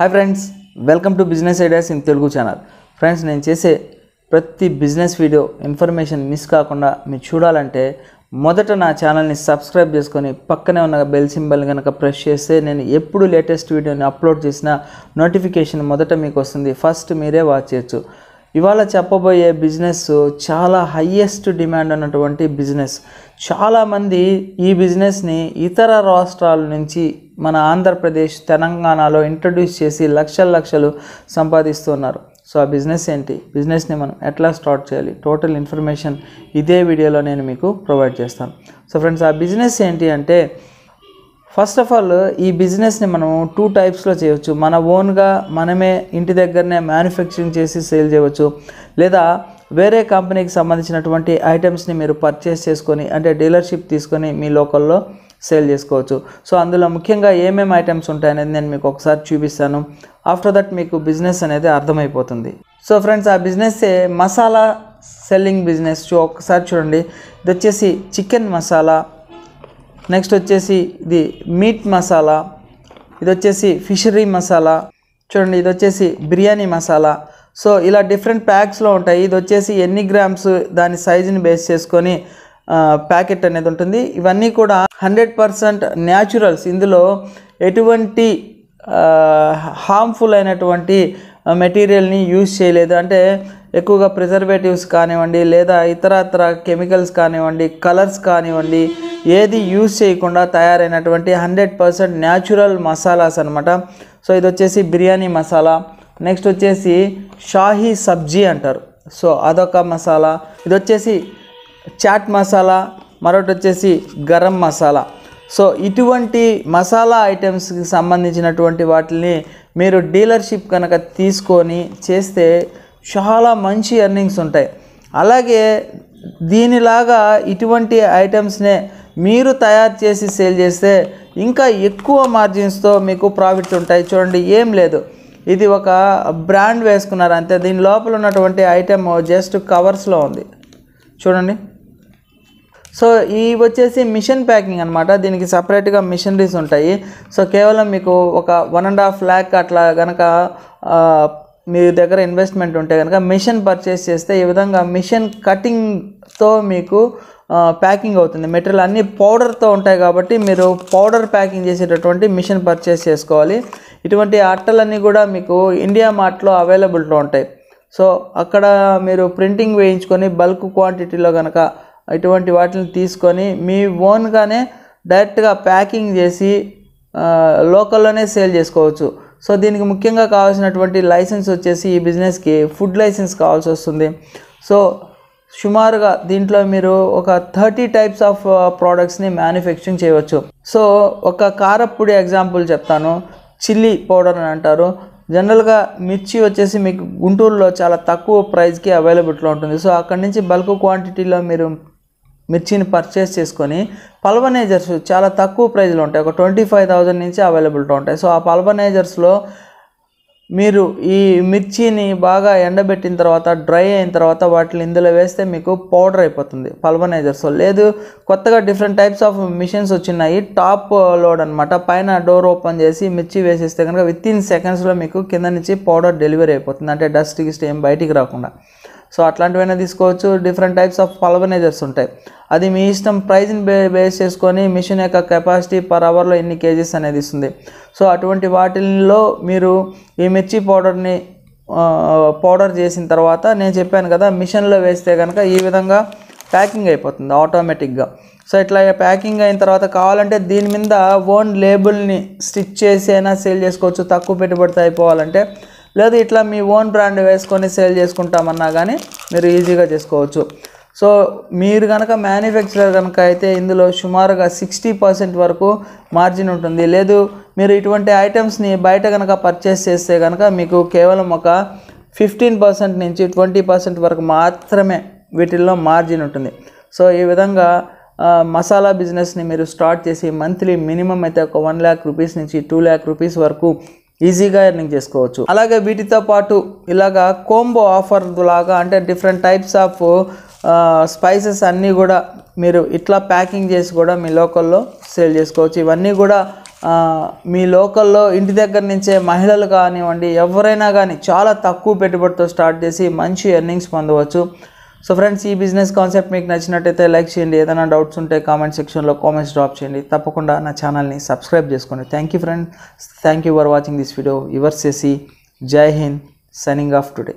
hi friends welcome to business ideas in Telugu channel friends నేను చేసే ప్రతి బిజినెస్ వీడియో ఇన్ఫర్మేషన్ మిస్ కాకుండా మీరు చూడాలంటే మొదట నా ఛానల్ని సబ్స్క్రైబ్ చేసుకొని పక్కనే ఉన్న బెల్ సింబల్ కనుక ప్రెస్ చేస్తే నేను ఎప్పుడు లేటెస్ట్ వీడియోని అప్లోడ్ చేసినా నోటిఫికేషన్ మొదట మీకు వస్తుంది ఫస్ట్ మీరే వాచ్ చేయొచ్చు ఇవాళ చెప్పబోయే బిజినెస్ చాలా హయ్యెస్ట్ డిమాండ్ ఉన్నటువంటి బిజినెస్ చాలామంది ఈ బిజినెస్ని ఇతర రాష్ట్రాల నుంచి మన ఆంధ్రప్రదేశ్ తెలంగాణలో ఇంట్రడ్యూస్ చేసి లక్షల లక్షలు సంపాదిస్తున్నారు సో ఆ బిజినెస్ ఏంటి బిజినెస్ని మనం ఎట్లా స్టార్ట్ చేయాలి టోటల్ ఇన్ఫర్మేషన్ ఇదే వీడియోలో నేను మీకు ప్రొవైడ్ చేస్తాను సో ఫ్రెండ్స్ ఆ బిజినెస్ ఏంటి అంటే ఫస్ట్ ఆఫ్ ఆల్ ఈ బిజినెస్ని మనం టూ టైప్స్లో చేయవచ్చు మన ఓన్గా మనమే ఇంటి దగ్గరనే మ్యానుఫ్యాక్చరింగ్ చేసి సేల్ చేయవచ్చు లేదా వేరే కంపెనీకి సంబంధించినటువంటి ఐటమ్స్ని మీరు పర్చేస్ చేసుకొని అంటే డీలర్షిప్ తీసుకొని మీ లోకల్లో సేల్ చేసుకోవచ్చు సో అందులో ముఖ్యంగా ఏమేమి ఐటమ్స్ ఉంటాయనేది నేను మీకు ఒకసారి చూపిస్తాను ఆఫ్టర్ దట్ మీకు బిజినెస్ అనేది అర్థమైపోతుంది సో ఫ్రెండ్స్ ఆ బిజినెస్సే మసాలా సెల్లింగ్ బిజినెస్ ఒకసారి చూడండి ఇది వచ్చేసి చికెన్ మసాలా నెక్స్ట్ వచ్చేసి ఇది మీట్ మసాలా ఇది వచ్చేసి ఫిషరీ మసాలా చూడండి ఇది వచ్చేసి బిర్యానీ మసాలా సో ఇలా డిఫరెంట్ ప్యాక్స్లో ఉంటాయి ఇది వచ్చేసి ఎన్ని గ్రామ్స్ దాని సైజుని బేస్ చేసుకొని ప్యాకెట్ అనేది ఉంటుంది ఇవన్నీ కూడా హండ్రెడ్ పర్సెంట్ న్యాచురల్స్ ఇందులో ఎటువంటి హార్మ్ఫుల్ అయినటువంటి మెటీరియల్ని యూజ్ చేయలేదు అంటే ఎక్కువగా ప్రిజర్వేటివ్స్ కానివ్వండి లేదా ఇతరత్ర కెమికల్స్ కానివ్వండి కలర్స్ కానివ్వండి ఏది యూజ్ చేయకుండా తయారైనటువంటి హండ్రెడ్ పర్సెంట్ న్యాచురల్ మసాలాస్ అనమాట సో ఇది వచ్చేసి బిర్యానీ మసాలా నెక్స్ట్ వచ్చేసి షాహీ సబ్జీ అంటారు సో అదొక మసాలా ఇది వచ్చేసి చాట్ మసాలా మరొకటి వచ్చేసి గరం మసాలా సో ఇటువంటి మసాలా ఐటమ్స్కి సంబంధించినటువంటి వాటిని మీరు డీలర్షిప్ కనుక తీసుకొని చేస్తే చాలా మంచి ఎర్నింగ్స్ ఉంటాయి అలాగే దీనిలాగా ఇటువంటి ఐటమ్స్నే మీరు తయారు చేసి సేల్ చేస్తే ఇంకా ఎక్కువ మార్జిన్స్తో మీకు ప్రాఫిట్స్ ఉంటాయి చూడండి ఏం లేదు ఇది ఒక బ్రాండ్ వేసుకున్నారు అంతే దీని లోపల ఉన్నటువంటి ఐటెం జస్ట్ కవర్స్లో ఉంది చూడండి సో ఇవి వచ్చేసి మిషన్ ప్యాకింగ్ అనమాట దీనికి సపరేట్గా మిషనరీస్ ఉంటాయి సో కేవలం మీకు ఒక వన్ అండ్ హాఫ్ ల్యాక్ అట్లా కనుక మీ దగ్గర ఇన్వెస్ట్మెంట్ ఉంటే కనుక మిషన్ పర్చేస్ చేస్తే ఈ విధంగా మిషన్ కటింగ్తో మీకు ప్యాకింగ్ అవుతుంది మెటీరియల్ అన్నీ పౌడర్తో ఉంటాయి కాబట్టి మీరు పౌడర్ ప్యాకింగ్ చేసేటటువంటి మిషన్ పర్చేస్ చేసుకోవాలి ఇటువంటి అట్టలన్నీ కూడా మీకు ఇండియా మార్ట్లో అవైలబుల్తో ఉంటాయి సో అక్కడ మీరు ప్రింటింగ్ వేయించుకొని బల్క్ క్వాంటిటీలో కనుక ఇటువంటి వాటిని తీసుకొని మీ ఓన్గానే డైరెక్ట్గా ప్యాకింగ్ చేసి లోకల్లోనే సేల్ చేసుకోవచ్చు సో దీనికి ముఖ్యంగా కావాల్సినటువంటి లైసెన్స్ వచ్చేసి ఈ బిజినెస్కి ఫుడ్ లైసెన్స్ కావాల్సి వస్తుంది సో సుమారుగా దీంట్లో మీరు ఒక థర్టీ టైప్స్ ఆఫ్ ప్రోడక్ట్స్ని మ్యానుఫ్యాక్చరింగ్ చేయవచ్చు సో ఒక కారప్పొడి ఎగ్జాంపుల్ చెప్తాను చిల్లీ పౌడర్ అని అంటారు జనరల్గా మిర్చి వచ్చేసి మీకు గుంటూరులో చాలా తక్కువ ప్రైస్కి అవైలబిలిటీలో ఉంటుంది సో అక్కడి నుంచి బల్క్ క్వాంటిటీలో మీరు మిర్చిని పర్చేస్ చేసుకొని పల్బనైజర్స్ చాలా తక్కువ ప్రైజ్లో ఉంటాయి ఒక ట్వంటీ ఫైవ్ థౌజండ్ నుంచి అవైలబిలిటీ ఉంటాయి సో ఆ పల్బనైజర్స్లో మీరు ఈ మిర్చిని బాగా ఎండబెట్టిన తర్వాత డ్రై అయిన తర్వాత వాటిని ఇందులో వేస్తే మీకు పౌడర్ అయిపోతుంది పల్వనైజర్స్ లేదు కొత్తగా డిఫరెంట్ టైప్స్ ఆఫ్ మిషన్స్ వచ్చినాయి టాప్ లోడ్ అనమాట పైన డోర్ ఓపెన్ చేసి మిర్చి వేసేస్తే కనుక విత్ ఇన్ సెకండ్స్లో మీకు కింద నుంచి పౌడర్ డెలివరీ అయిపోతుంది అంటే డస్ట్ గిస్ట్ ఏం బయటికి రాకుండా సో అట్లాంటివైనా తీసుకోవచ్చు డిఫరెంట్ టైప్స్ ఆఫ్ పల్వనైజర్స్ ఉంటాయి అది మీ ఇష్టం ప్రైజ్ని బే బేస్ చేసుకొని మిషన్ యొక్క కెపాసిటీ పర్ అవర్లో ఎన్ని కేజీస్ అనేది ఇస్తుంది సో అటువంటి వాటిల్లో మీరు ఈ మిర్చి పౌడర్ని పౌడర్ చేసిన తర్వాత నేను చెప్పాను కదా మిషన్లో వేస్తే కనుక ఈ విధంగా ప్యాకింగ్ అయిపోతుంది ఆటోమేటిక్గా సో ఇట్లా ప్యాకింగ్ అయిన తర్వాత కావాలంటే దీని మీద ఓన్ లేబుల్ని స్టిచ్ చేసి అయినా సేల్ చేసుకోవచ్చు తక్కువ పెట్టుబడితో అయిపోవాలంటే లేదు ఇట్లా మీ ఓన్ బ్రాండ్ వేసుకొని సేల్ చేసుకుంటామన్నా కానీ మీరు ఈజీగా చేసుకోవచ్చు సో మీరు కనుక మ్యానుఫ్యాక్చరర్ కనుక అయితే ఇందులో సుమారుగా సిక్స్టీ పర్సెంట్ వరకు మార్జిన్ ఉంటుంది లేదు మీరు ఇటువంటి ఐటమ్స్ని బయట కనుక పర్చేస్ చేస్తే కనుక మీకు కేవలం ఒక ఫిఫ్టీన్ పర్సెంట్ నుంచి ట్వంటీ పర్సెంట్ వరకు మాత్రమే వీటిల్లో మార్జిన్ ఉంటుంది సో ఈ విధంగా మసాలా బిజినెస్ని మీరు స్టార్ట్ చేసి మంత్లీ మినిమం అయితే ఒక వన్ ల్యాక్ రూపీస్ నుంచి టూ ల్యాక్ రూపీస్ వరకు ఈజీగా ఎర్నింగ్ చేసుకోవచ్చు అలాగే వీటితో పాటు ఇలాగా కోంబో ఆఫర్ లాగా అంటే డిఫరెంట్ టైప్స్ ఆఫ్ స్పైసెస్ అన్నీ కూడా మీరు ఇట్లా ప్యాకింగ్ చేసి కూడా మీ లోకల్లో సేల్ చేసుకోవచ్చు ఇవన్నీ కూడా మీ లోకల్లో ఇంటి దగ్గర నుంచే మహిళలు కానివ్వండి ఎవరైనా కానీ చాలా తక్కువ పెట్టుబడితో స్టార్ట్ చేసి మంచి ఎర్నింగ్స్ పొందవచ్చు సో ఫ్రెండ్స్ ఈ బిజినెస్ కాన్సెప్ట్ మీకు నచ్చినట్టయితే లైక్ చేయండి ఏదైనా డౌట్స్ ఉంటే కామెంట్ సెక్షన్లో కామెంట్స్ డ్రాప్ చేయండి తప్పకుండా నా ఛానల్ని సబ్స్క్రైబ్ చేసుకోండి thank you friends thank you for watching this video your చేసి Jai Hind signing off today